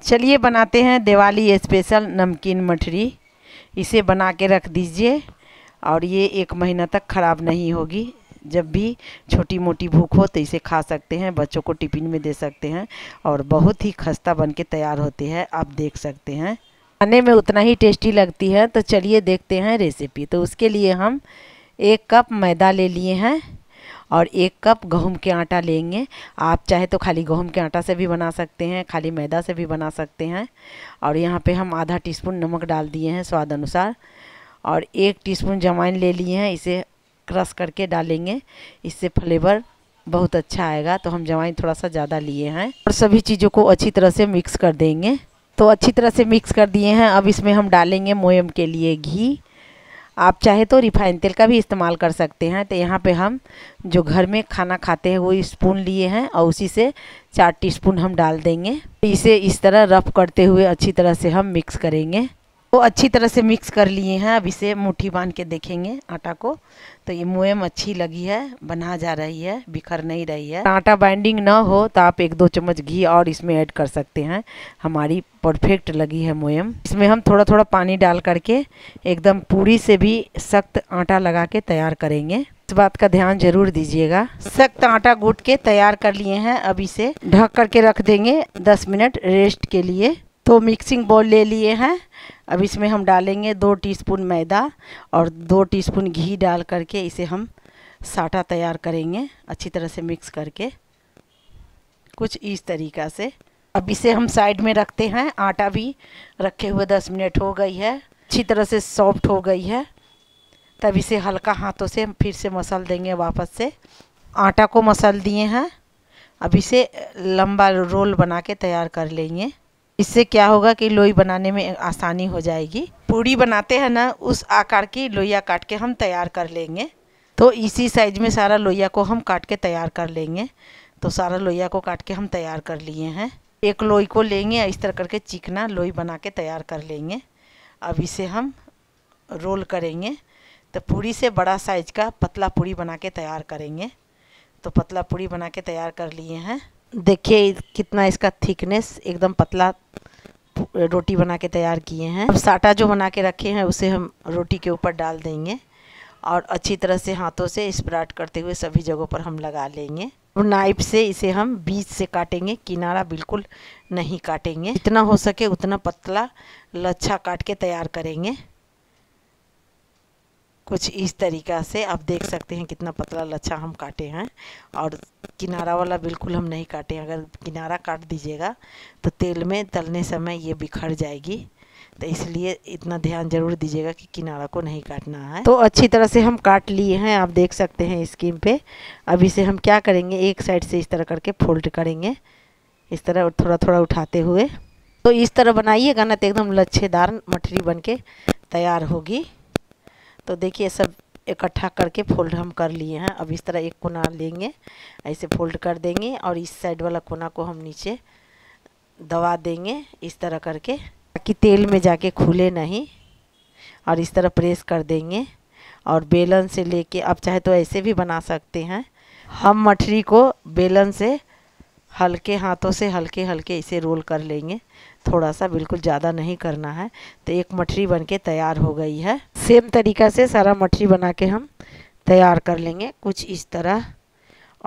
चलिए बनाते हैं दिवाली स्पेशल नमकीन मठरी इसे बना के रख दीजिए और ये एक महीना तक ख़राब नहीं होगी जब भी छोटी मोटी भूख हो तो इसे खा सकते हैं बच्चों को टिफिन में दे सकते हैं और बहुत ही खस्ता बन के तैयार होती है आप देख सकते हैं खाने में उतना ही टेस्टी लगती है तो चलिए देखते हैं रेसिपी तो उसके लिए हम एक कप मैदा ले लिए हैं और एक कप गेहूं के आटा लेंगे आप चाहे तो खाली गहूम के आटा से भी बना सकते हैं खाली मैदा से भी बना सकते हैं और यहाँ पे हम आधा टीस्पून नमक डाल दिए हैं स्वाद अनुसार और एक टीस्पून जमाइन ले लिए हैं इसे क्रश करके डालेंगे इससे फ्लेवर बहुत अच्छा आएगा तो हम जवाइन थोड़ा सा ज़्यादा लिए हैं और सभी चीज़ों को अच्छी तरह से मिक्स कर देंगे तो अच्छी तरह से मिक्स कर दिए हैं अब इसमें हम डालेंगे मोयम के लिए घी आप चाहे तो रिफाइन तेल का भी इस्तेमाल कर सकते हैं तो यहाँ पे हम जो घर में खाना खाते हैं वो स्पून लिए हैं और उसी से चार टीस्पून हम डाल देंगे इसे इस तरह रफ करते हुए अच्छी तरह से हम मिक्स करेंगे वो अच्छी तरह से मिक्स कर लिए हैं अब इसे मुट्ठी बांध के देखेंगे आटा को तो ये मोएम अच्छी लगी है बना जा रही है बिखर नहीं रही है आटा बाइंडिंग ना हो तो आप एक दो चम्मच घी और इसमें ऐड कर सकते हैं हमारी परफेक्ट लगी है मोएम इसमें हम थोड़ा थोड़ा पानी डाल करके एकदम पूरी से भी सख्त आटा लगा के तैयार करेंगे इस बात का ध्यान जरूर दीजिएगा सख्त आटा गूट के तैयार कर लिए हैं अब इसे ढक करके रख देंगे दस मिनट रेस्ट के लिए तो मिक्सिंग बॉल ले लिए हैं अब इसमें हम डालेंगे दो टीस्पून मैदा और दो टीस्पून घी डाल करके इसे हम साटा तैयार करेंगे अच्छी तरह से मिक्स करके कुछ इस तरीक़ा से अब इसे हम साइड में रखते हैं आटा भी रखे हुए दस मिनट हो गई है अच्छी तरह से सॉफ्ट हो गई है तब इसे हल्का हाथों से हम फिर से मसल देंगे वापस से आटा को मसल दिए हैं अब इसे लंबा रोल बना के तैयार कर लेंगे इससे क्या होगा कि लोई बनाने में आसानी हो जाएगी पूड़ी बनाते हैं ना उस आकार की लोइया काट के हम तैयार कर लेंगे तो इसी साइज में सारा लोइया को हम काट के तैयार कर लेंगे तो सारा लोइया को काट के हम तैयार कर लिए हैं एक लोई को लेंगे इस तरह करके चिकना लोई बना के तैयार कर लेंगे अब इसे हम रोल करेंगे तो पूरी से बड़ा साइज का पतला पूरी बना के तैयार करेंगे तो पतला पूरी बना के तैयार कर लिए हैं देखिए कितना इसका थिकनेस एकदम पतला रोटी बना के तैयार किए हैं अब साटा जो बना के रखे हैं उसे हम रोटी के ऊपर डाल देंगे और अच्छी तरह से हाथों से स्प्राट करते हुए सभी जगहों पर हम लगा लेंगे नाइफ से इसे हम बीच से काटेंगे किनारा बिल्कुल नहीं काटेंगे जितना हो सके उतना पतला लच्छा काट के तैयार करेंगे कुछ इस तरीका से आप देख सकते हैं कितना पतला लच्छा हम काटे हैं और किनारा वाला बिल्कुल हम नहीं काटे अगर किनारा काट दीजिएगा तो तेल में तलने समय ये बिखर जाएगी तो इसलिए इतना ध्यान जरूर दीजिएगा कि किनारा को नहीं काटना है तो अच्छी तरह से हम काट लिए हैं आप देख सकते हैं स्कीम पे अब इसे हम क्या करेंगे एक साइड से इस तरह करके फोल्ड करेंगे इस तरह थोड़ा थोड़ा उठाते हुए तो इस तरह बनाइएगा ना तो एकदम लच्छेदार मठरी बन के तैयार होगी तो देखिए सब इकट्ठा करके फोल्ड हम कर लिए हैं अब इस तरह एक कोना लेंगे ऐसे फोल्ड कर देंगे और इस साइड वाला कोना को हम नीचे दबा देंगे इस तरह करके ताकि तेल में जाके खुले नहीं और इस तरह प्रेस कर देंगे और बेलन से लेके आप चाहे तो ऐसे भी बना सकते हैं हम मठरी को बेलन से हल्के हाथों से हल्के हल्के इसे रोल कर लेंगे थोड़ा सा बिल्कुल ज़्यादा नहीं करना है तो एक मठरी बन के तैयार हो गई है सेम तरीका से सारा मठरी बना के हम तैयार कर लेंगे कुछ इस तरह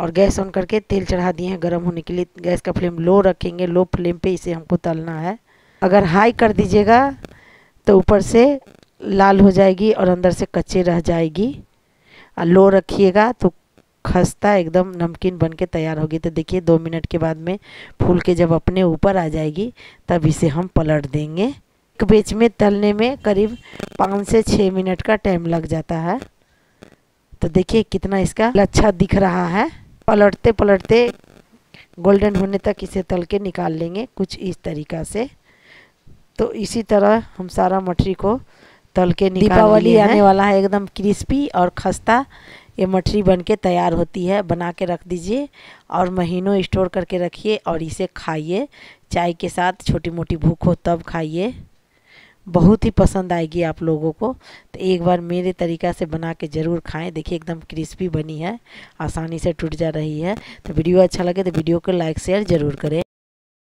और गैस ऑन करके तेल चढ़ा दिए हैं गर्म होने के लिए गैस का फ्लेम लो रखेंगे लो फ्लेम पे इसे हमको तलना है अगर हाई कर दीजिएगा तो ऊपर से लाल हो जाएगी और अंदर से कच्चे रह जाएगी और लो रखिएगा तो खस्ता एकदम नमकीन बन के तैयार होगी तो देखिए दो मिनट के बाद में फूल के जब अपने ऊपर आ जाएगी तब इसे हम पलट देंगे एक बेच में तलने में करीब पाँच से छः मिनट का टाइम लग जाता है तो देखिए कितना इसका अच्छा दिख रहा है पलटते पलटते गोल्डन होने तक इसे तल के निकाल लेंगे कुछ इस तरीका से तो इसी तरह हम सारा मठरी को तल के निकाल दीपावली आने वाला है एकदम क्रिस्पी और खस्ता ये मठरी बन के तैयार होती है बना के रख दीजिए और महीनों स्टोर करके रखिए और इसे खाइए चाय के साथ छोटी मोटी भूख हो तब खाइए बहुत ही पसंद आएगी आप लोगों को तो एक बार मेरे तरीका से बना के ज़रूर खाएं देखिए एकदम क्रिस्पी बनी है आसानी से टूट जा रही है तो वीडियो अच्छा लगे तो वीडियो को लाइक शेयर ज़रूर करें